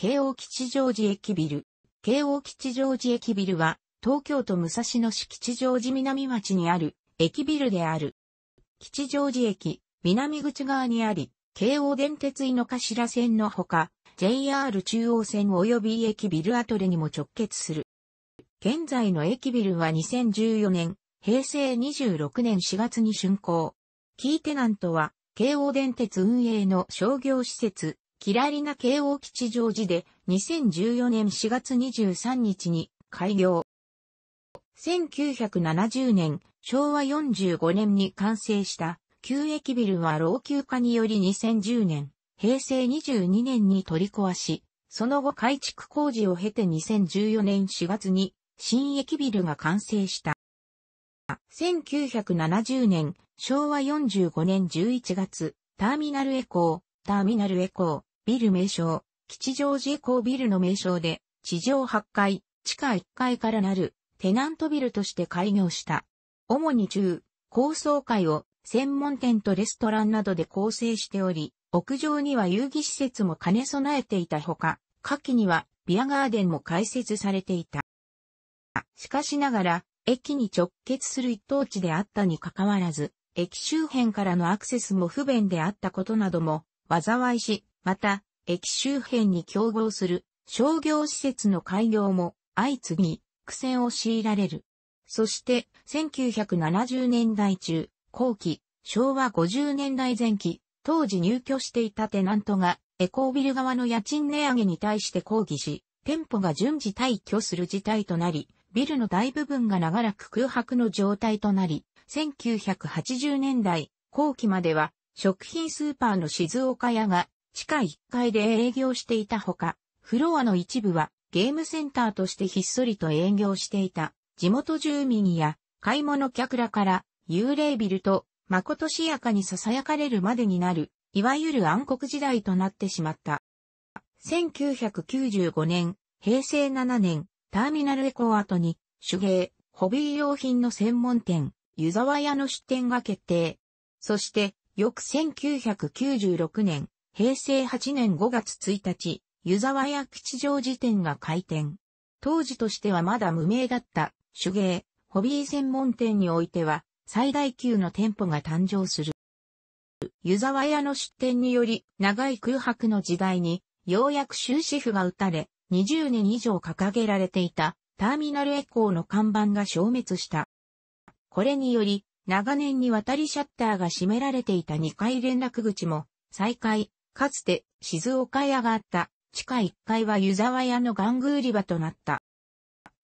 京王吉祥寺駅ビル。京王吉祥寺駅ビルは、東京都武蔵野市吉祥寺南町にある、駅ビルである。吉祥寺駅、南口側にあり、京王電鉄井の頭線のほか、JR 中央線及び駅ビル跡レにも直結する。現在の駅ビルは2014年、平成26年4月に竣工。キーテナントは、京王電鉄運営の商業施設、キラリナ慶応基地上寺で2014年4月23日に開業。1970年、昭和45年に完成した旧駅ビルは老朽化により2010年、平成22年に取り壊し、その後改築工事を経て2014年4月に新駅ビルが完成した。1970年、昭和45年11月、ターミナルエコー、ターミナルエコー、ビル名称、吉祥寺港ビルの名称で、地上8階、地下1階からなる、テナントビルとして開業した。主に中、高層階を、専門店とレストランなどで構成しており、屋上には遊戯施設も兼ね備えていたほか、夏季にはビアガーデンも開設されていた。しかしながら、駅に直結する一等地であったにかかわらず、駅周辺からのアクセスも不便であったことなども、災いし、また、駅周辺に競合する商業施設の開業も相次ぎ苦戦を強いられる。そして、1970年代中、後期、昭和50年代前期、当時入居していたテナントが、エコービル側の家賃値上げに対して抗議し、店舗が順次退去する事態となり、ビルの大部分が長らく空白の状態となり、1980年代後期までは食品スーパーの静岡屋が地下1階で営業していたほか、フロアの一部はゲームセンターとしてひっそりと営業していた地元住民や買い物客らから幽霊ビルと誠しやかに囁かれるまでになる、いわゆる暗黒時代となってしまった。1995年、平成7年、ターミナルエコー後に手芸、ホビー用品の専門店、湯沢屋の出店が決定。そして、翌1996年、平成8年5月1日、湯沢屋吉祥寺店が開店。当時としてはまだ無名だった手芸、ホビー専門店においては最大級の店舗が誕生する。湯沢屋の出店により長い空白の時代にようやく終止符が打たれ20年以上掲げられていたターミナルエコーの看板が消滅した。これにより長年にわたりシャッターが閉められていた2階連絡口も再開、かつて静岡屋があった地下1階は湯沢屋の玩具売り場となった。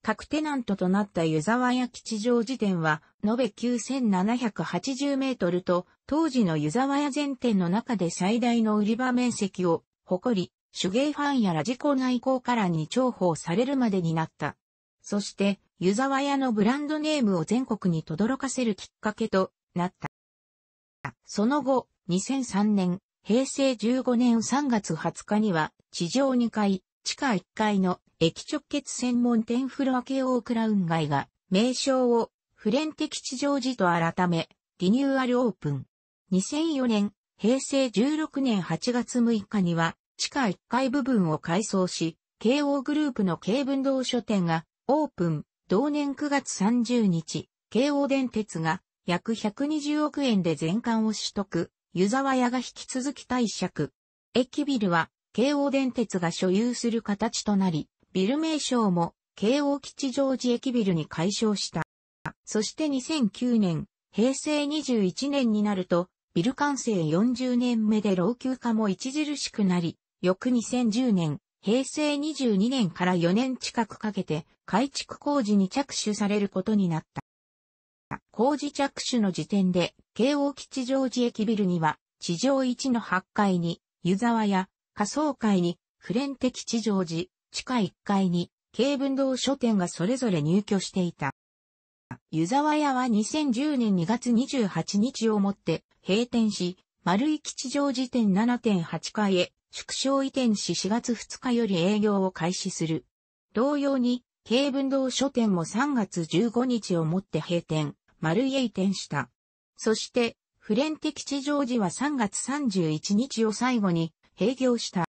各テナントとなった湯沢屋吉祥寺店は、延べ9780メートルと、当時の湯沢屋全店の中で最大の売り場面積を誇り、手芸ファンやラジコ内向からに重宝されるまでになった。そして、湯沢屋のブランドネームを全国に轟かせるきっかけとなった。その後、2003年、平成15年3月20日には、地上2階、地下1階の駅直結専門店フロア系オークラウン街が、名称をフレンテ吉地上寺と改め、リニューアルオープン。2004年、平成16年8月6日には、地下1階部分を改装し、慶応グループの慶文堂書店がオープン。同年9月30日、京王電鉄が約120億円で全館を取得。湯沢屋が引き続き貸借。駅ビルは、京王電鉄が所有する形となり、ビル名称も、京王吉祥寺駅ビルに改称した。そして2009年、平成21年になると、ビル完成40年目で老朽化も著しくなり、翌2010年、平成22年から4年近くかけて改築工事に着手されることになった。工事着手の時点で、京王吉祥寺駅ビルには、地上1の8階に、湯沢や、仮想階に、フレンテ吉祥寺、地下1階に、京文堂書店がそれぞれ入居していた。湯沢屋は2010年2月28日をもって閉店し、丸井吉祥寺店7.8階へ縮小移転し4月2日より営業を開始する。同様に、京文堂書店も3月15日をもって閉店。マルイへ移転した。そして、フレンテ吉祥寺は3月31日を最後に閉業した。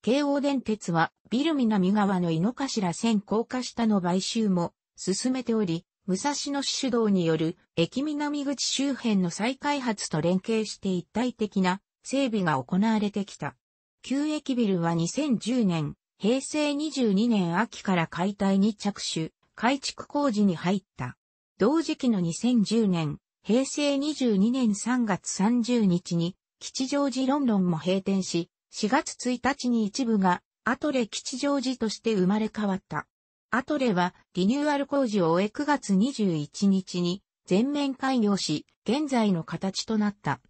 京王電鉄はビル南側の井の頭線高架下の買収も進めており、武蔵野市主導による駅南口周辺の再開発と連携して一体的な整備が行われてきた。旧駅ビルは2010年、平成22年秋から解体に着手、改築工事に入った。同時期の2010年、平成22年3月30日に、吉祥寺ロンドンも閉店し、4月1日に一部が、アトレ吉祥寺として生まれ変わった。アトレはリニューアル工事を終え9月21日に全面開業し、現在の形となった。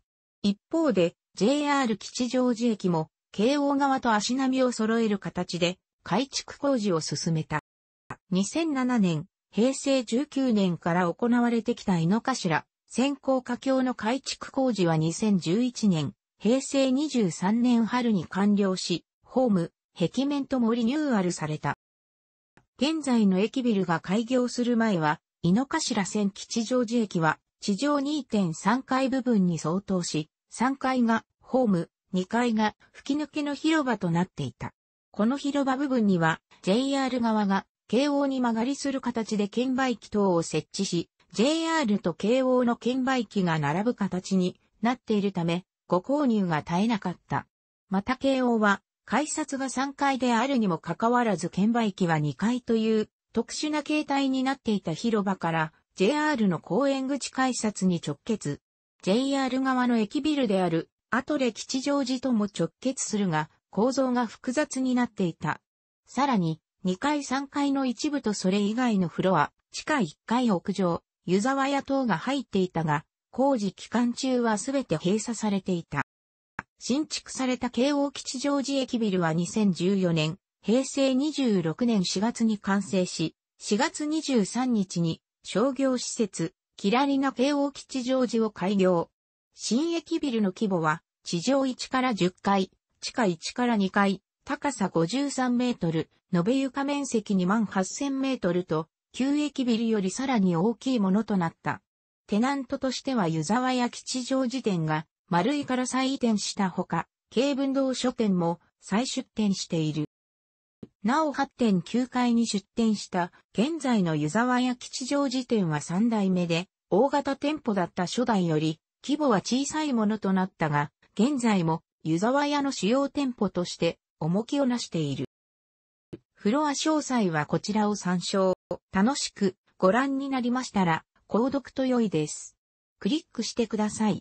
一方で JR 吉祥寺駅も京王側と足並みを揃える形で改築工事を進めた。2007年平成19年から行われてきた井の頭、先行架橋の改築工事は2011年、平成23年春に完了し、ホーム、壁面ともリニューアルされた。現在の駅ビルが開業する前は、井の頭線吉祥寺駅は地上2.3階部分に相当し、3階がホーム、2階が吹き抜けの広場となっていた。この広場部分には JR 側が京王に曲がりする形で券売機等を設置し、JR と京王の券売機が並ぶ形になっているため、ご購入が絶えなかった。また京王は、改札が3階であるにもかかわらず券売機は2階という特殊な形態になっていた広場から JR の公園口改札に直結。JR 側の駅ビルであるアトレ吉祥寺とも直結するが構造が複雑になっていた。さらに2階3階の一部とそれ以外のフロア、地下1階屋上、湯沢屋等が入っていたが、工事期間中はすべて閉鎖されていた。新築された京王吉祥寺駅ビルは2014年、平成26年4月に完成し、4月23日に商業施設、キラリナ京王吉祥寺を開業。新駅ビルの規模は、地上1から10階、地下1から2階、高さ53メートル、延べ床面積2万8000メートルと、旧駅ビルよりさらに大きいものとなった。テナントとしては湯沢や吉祥寺店が、丸井から再移転したほか、軽文堂書店も再出店している。なお8.9階に出店した現在の湯沢や吉祥寺店は3代目で、大型店舗だった初代より規模は小さいものとなったが、現在も湯沢屋の主要店舗として重きをなしている。フロア詳細はこちらを参照。楽しくご覧になりましたら、購読と良いです。クリックしてください。